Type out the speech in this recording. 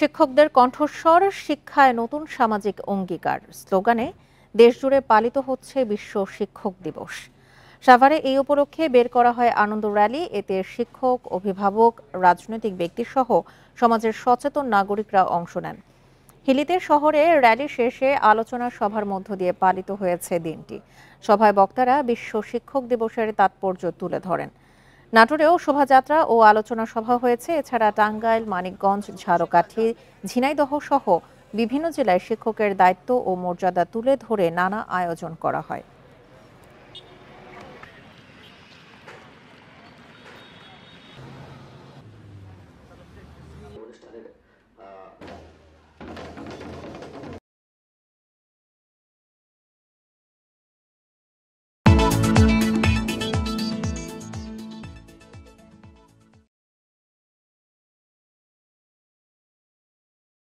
শিক্ষকদের কণ্ঠস্বর শিক্ষায় নতুন সামাজিক অঙ্গীকার স্লোগানে দেশজুড়ে পালিত হচ্ছে বিশ্ব শিক্ষক দিবস সাভারে এই উপলক্ষে বের করা হয় আনন্দ র্যালি এতে শিক্ষক অভিভাবক রাজনৈতিক ব্যক্তিসহ সমাজের সচেতন নাগরিকরা অংশ নেন হিলিতে শহরে র্যালি শেষে আলোচনা সভার মধ্য দিয়ে পালিত হয়েছে দিনটি সভায় বক্তারা বিশ্ব শিক্ষক দিবসের তাৎপর্য তুলে ধরেন নাটোরেও শোভাযাত্রা ও আলোচনা সভা হয়েছে এছাড়া টাঙ্গাইল মানিকগঞ্জ ঝাড়কাঠি ঝিনাইদহ সহ বিভিন্ন জেলায় শিক্ষকের দায়িত্ব ও মর্যাদা তুলে ধরে নানা আয়োজন করা হয়